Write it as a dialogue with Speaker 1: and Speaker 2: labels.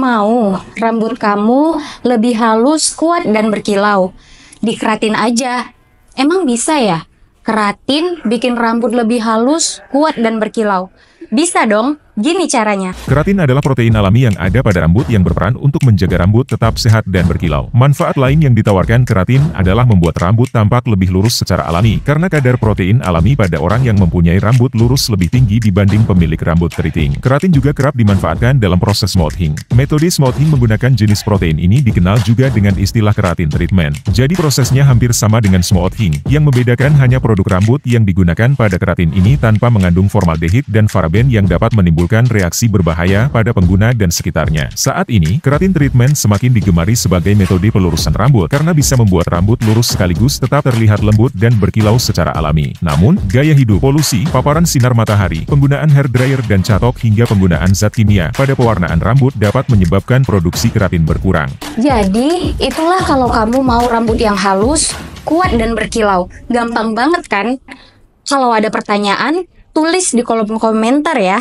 Speaker 1: Mau rambut kamu lebih halus, kuat, dan berkilau. Dikeratin aja. Emang bisa ya? Keratin bikin rambut lebih halus, kuat, dan berkilau. Bisa dong? Gini caranya.
Speaker 2: Keratin adalah protein alami yang ada pada rambut yang berperan untuk menjaga rambut tetap sehat dan berkilau. Manfaat lain yang ditawarkan keratin adalah membuat rambut tampak lebih lurus secara alami, karena kadar protein alami pada orang yang mempunyai rambut lurus lebih tinggi dibanding pemilik rambut keriting. Keratin juga kerap dimanfaatkan dalam proses smoothing. Metode smoothing menggunakan jenis protein ini dikenal juga dengan istilah keratin treatment. Jadi prosesnya hampir sama dengan smoothing, yang membedakan hanya produk rambut yang digunakan pada keratin ini tanpa mengandung formaldehid dan paraben yang dapat menimbulkan menimbulkan reaksi berbahaya pada pengguna dan sekitarnya. Saat ini, keratin treatment semakin digemari sebagai metode pelurusan rambut karena bisa membuat rambut lurus sekaligus tetap terlihat lembut dan berkilau secara alami. Namun, gaya hidup, polusi, paparan sinar matahari, penggunaan hair dryer dan catok hingga penggunaan zat kimia pada pewarnaan rambut dapat menyebabkan produksi keratin berkurang.
Speaker 1: Jadi, itulah kalau kamu mau rambut yang halus, kuat dan berkilau. Gampang banget kan? Kalau ada pertanyaan, tulis di kolom komentar ya.